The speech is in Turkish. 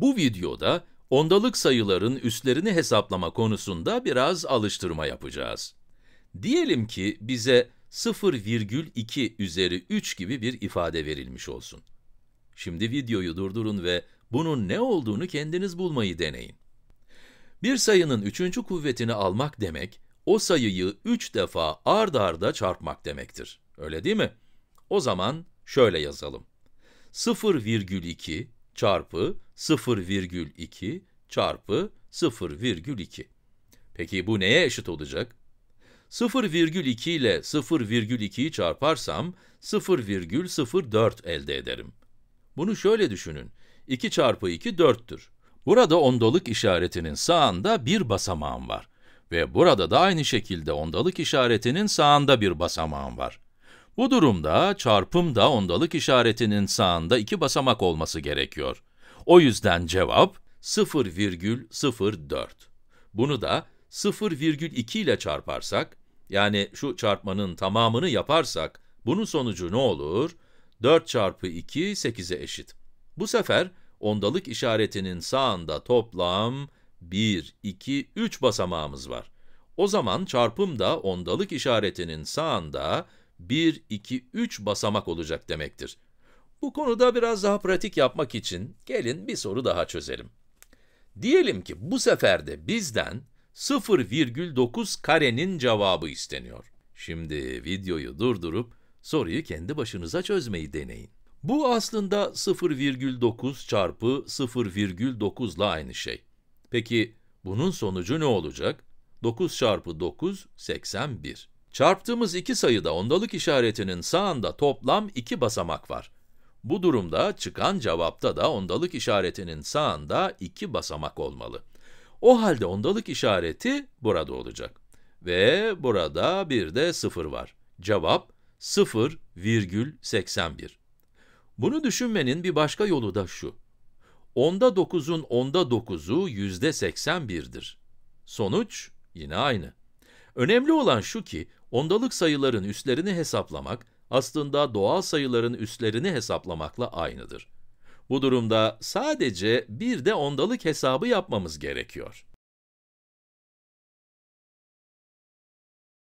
Bu videoda ondalık sayıların üstlerini hesaplama konusunda biraz alıştırma yapacağız. Diyelim ki bize 0,2 üzeri 3 gibi bir ifade verilmiş olsun. Şimdi videoyu durdurun ve bunun ne olduğunu kendiniz bulmayı deneyin. Bir sayının üçüncü kuvvetini almak demek, o sayıyı 3 defa ard arda çarpmak demektir. Öyle değil mi? O zaman şöyle yazalım. 0,2 çarpı 0,2 çarpı 0,2. Peki bu neye eşit olacak? 0,2 ile 0,2'yi çarparsam 0,04 elde ederim. Bunu şöyle düşünün. 2 çarpı 2 4'tür. Burada ondalık işaretinin sağında bir basamağım var. Ve burada da aynı şekilde ondalık işaretinin sağında bir basamağım var. Bu durumda çarpım da ondalık işaretinin sağında iki basamak olması gerekiyor. O yüzden cevap 0,04. Bunu da 0,2 ile çarparsak, yani şu çarpmanın tamamını yaparsak, bunun sonucu ne olur? 4 çarpı 2, 8'e eşit. Bu sefer ondalık işaretinin sağında toplam 1, 2, 3 basamağımız var. O zaman çarpım da ondalık işaretinin sağında 1, 2, 3 basamak olacak demektir. Bu konuda biraz daha pratik yapmak için gelin bir soru daha çözelim. Diyelim ki bu sefer de bizden 0,9 karenin cevabı isteniyor. Şimdi videoyu durdurup soruyu kendi başınıza çözmeyi deneyin. Bu aslında 0,9 çarpı 0,9 ile aynı şey. Peki bunun sonucu ne olacak? 9 çarpı 9, 81. Çarptığımız iki sayıda ondalık işaretinin sağında toplam iki basamak var. Bu durumda çıkan cevapta da ondalık işaretinin sağında iki basamak olmalı. O halde ondalık işareti burada olacak. Ve burada bir de sıfır var. Cevap 0,81. Bunu düşünmenin bir başka yolu da şu. Onda 9'un onda 9'u yüzde %81'dir. Sonuç yine aynı. Önemli olan şu ki, Ondalık sayıların üslerini hesaplamak, aslında doğal sayıların üslerini hesaplamakla aynıdır. Bu durumda sadece bir de ondalık hesabı yapmamız gerekiyor.